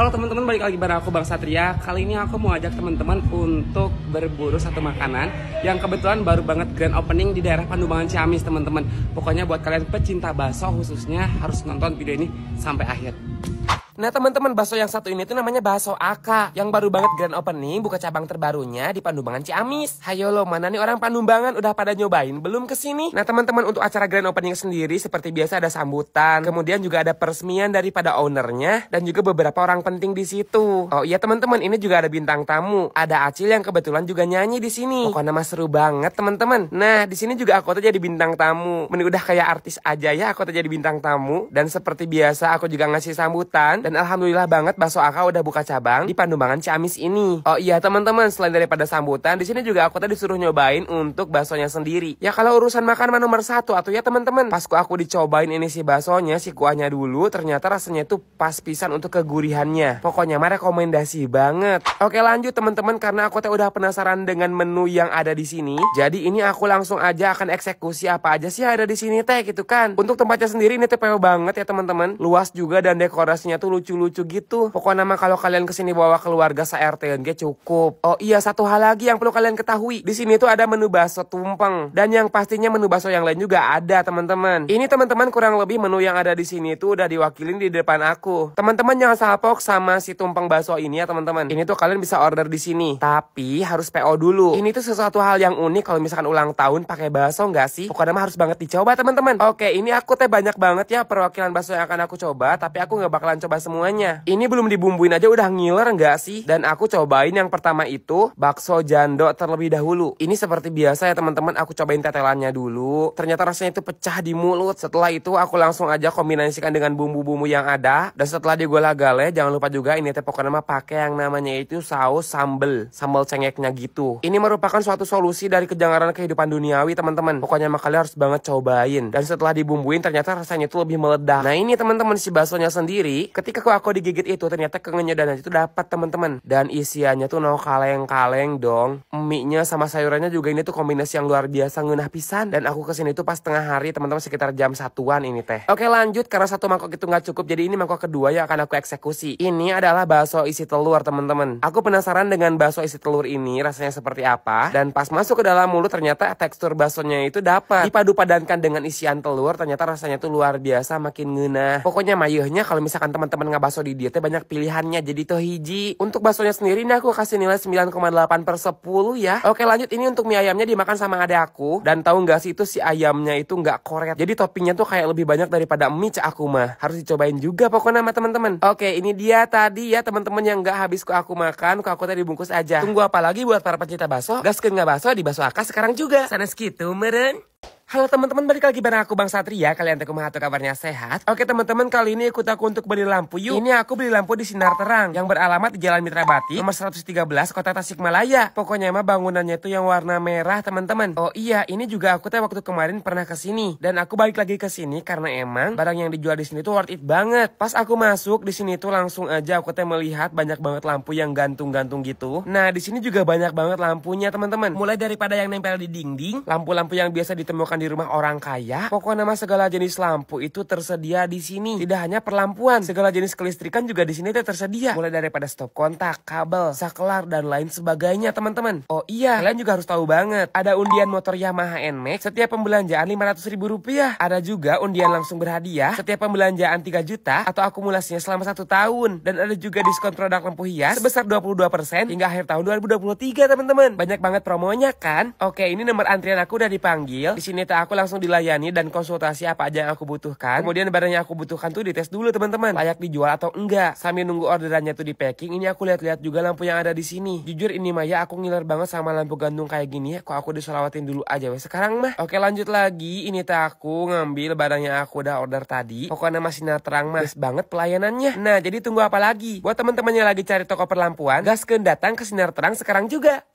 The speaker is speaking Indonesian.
Halo teman-teman, balik lagi bareng aku Bang Satria. Kali ini aku mau ajak teman-teman untuk berburu satu makanan yang kebetulan baru banget grand opening di daerah Pandubangan Ciamis, teman-teman. Pokoknya buat kalian pecinta bakso khususnya harus nonton video ini sampai akhir. Nah teman-teman bakso yang satu ini tuh namanya bakso Aka Yang baru banget grand opening buka cabang terbarunya di Pandumbangan Ciamis Hayo lo mana nih orang Pandumbangan udah pada nyobain belum kesini? Nah teman-teman untuk acara grand opening sendiri seperti biasa ada sambutan Kemudian juga ada peresmian daripada ownernya Dan juga beberapa orang penting di situ Oh iya teman-teman ini juga ada bintang tamu Ada Acil yang kebetulan juga nyanyi di sini Pokoknya oh, mas seru banget teman-teman Nah di sini juga aku tuh jadi bintang tamu Mending udah kayak artis aja ya aku tuh jadi bintang tamu Dan seperti biasa aku juga ngasih sambutan dan alhamdulillah banget bakso Aka udah buka cabang di Pandumbangan Ciamis ini. Oh iya teman-teman, selain daripada sambutan, di sini juga aku tadi disuruh nyobain untuk baksonya sendiri. Ya kalau urusan makan mah nomor satu atau ya teman-teman. Pas ku aku dicobain ini si baksonya, si kuahnya dulu, ternyata rasanya tuh pas pisan untuk kegurihannya. Pokoknya mah rekomendasi banget. Oke lanjut teman-teman, karena aku teh udah penasaran dengan menu yang ada di sini. Jadi ini aku langsung aja akan eksekusi apa aja sih ada di sini teh gitu kan. Untuk tempatnya sendiri ini teh banget ya teman-teman. Luas juga dan dekorasinya tuh lucu-lucu gitu. Pokoknya nama kalau kalian kesini bawa keluarga se RT cukup. Oh iya satu hal lagi yang perlu kalian ketahui. Di sini tuh ada menu bakso tumpeng dan yang pastinya menu bakso yang lain juga ada teman-teman. Ini teman-teman kurang lebih menu yang ada di sini tuh udah diwakilin di depan aku. Teman-teman jangan salpok sama si tumpeng bakso ini ya teman-teman. Ini tuh kalian bisa order di sini, tapi harus PO dulu. Ini tuh sesuatu hal yang unik kalau misalkan ulang tahun pakai bakso nggak sih? Pokoknya mah harus banget dicoba teman-teman. Oke, ini aku teh banyak banget ya perwakilan bakso yang akan aku coba, tapi aku nggak bakalan coba semuanya. Ini belum dibumbuin aja udah ngiler nggak sih? Dan aku cobain yang pertama itu bakso jando terlebih dahulu. Ini seperti biasa ya teman-teman, aku cobain tetelannya dulu. Ternyata rasanya itu pecah di mulut. Setelah itu aku langsung aja kombinasikan dengan bumbu-bumbu yang ada. Dan setelah digolak-gale, jangan lupa juga ini teh pokoknya mah pakai yang namanya itu saus sambel, sambel cengeknya gitu. Ini merupakan suatu solusi dari kejangaran kehidupan duniawi teman-teman. Pokoknya mah kalian harus banget cobain. Dan setelah dibumbuin ternyata rasanya itu lebih meledak. Nah ini teman-teman si baksonya sendiri, ketika ketika aku digigit itu ternyata kengenya dan itu dapat teman-teman dan isiannya tuh no kaleng-kaleng dong mie-nya sama sayurannya juga ini tuh kombinasi yang luar biasa ngenah pisan dan aku kesini tuh pas tengah hari teman-teman sekitar jam satuan ini teh oke lanjut karena satu mangkok itu nggak cukup jadi ini mangkok kedua yang akan aku eksekusi ini adalah bakso isi telur teman-teman aku penasaran dengan bakso isi telur ini rasanya seperti apa dan pas masuk ke dalam mulut ternyata tekstur baksonya itu dapat dipadu padankan dengan isian telur ternyata rasanya tuh luar biasa makin ngenah pokoknya mayuhnya kalau misalkan teman-teman teman-teman ngebaso di dia teh banyak pilihannya jadi tuh hiji. Untuk basonya sendiri ini aku kasih nilai 9,8 per 10 ya. Oke lanjut ini untuk mie ayamnya dimakan sama ada aku. Dan tahu nggak sih itu si ayamnya itu nggak korek Jadi toppingnya tuh kayak lebih banyak daripada mie cak aku mah. Harus dicobain juga pokoknya sama teman-teman. Oke ini dia tadi ya teman-teman yang nggak habis ku aku makan. Ku aku tadi bungkus aja. Tunggu apa lagi buat para pencinta gas ke nggak baso di baso akas sekarang juga. sana segitu meren. Halo teman-teman, balik lagi bareng aku Bang Satria. Kalian tahu atau kabarnya sehat? Oke teman-teman, kali ini ikut aku untuk beli lampu yuk. Ini aku beli lampu di Sinar Terang yang beralamat di Jalan Mitra Bati, nomor 113, Kota Tasikmalaya. Pokoknya emang bangunannya itu yang warna merah, teman-teman. Oh iya, ini juga aku teh waktu kemarin pernah ke sini dan aku balik lagi ke sini karena emang barang yang dijual di sini tuh worth it banget. Pas aku masuk di sini tuh langsung aja aku teh melihat banyak banget lampu yang gantung-gantung gitu. Nah, di sini juga banyak banget lampunya, teman-teman. Mulai daripada yang nempel di dinding, lampu-lampu yang biasa ditemukan di rumah orang kaya, pokoknya nama segala jenis lampu itu tersedia di sini. Tidak hanya perlampuan, segala jenis kelistrikan juga di sini tersedia. Mulai daripada stop kontak, kabel, saklar, dan lain sebagainya teman-teman. Oh iya, kalian juga harus tahu banget. Ada undian motor Yamaha NMAX setiap pembelanjaan 500 ribu rupiah. Ada juga undian langsung berhadiah setiap pembelanjaan 3 juta atau akumulasinya selama satu tahun. Dan ada juga diskon produk lampu hias sebesar 22% hingga akhir tahun 2023 teman-teman. Banyak banget promonya kan? Oke, ini nomor antrian aku udah dipanggil. Di sini cerita aku langsung dilayani dan konsultasi apa aja yang aku butuhkan. Kemudian barang aku butuhkan tuh dites dulu teman-teman, layak dijual atau enggak. Sambil nunggu orderannya tuh di packing, ini aku lihat-lihat juga lampu yang ada di sini. Jujur ini Maya aku ngiler banget sama lampu gantung kayak gini ya. Kok aku disolawatin dulu aja weh. Sekarang mah. Oke lanjut lagi, ini tuh aku ngambil barang aku udah order tadi. Pokoknya masih terang mas banget pelayanannya. Nah jadi tunggu apa lagi? Buat teman temannya lagi cari toko perlampuan, gas datang ke sinar terang sekarang juga.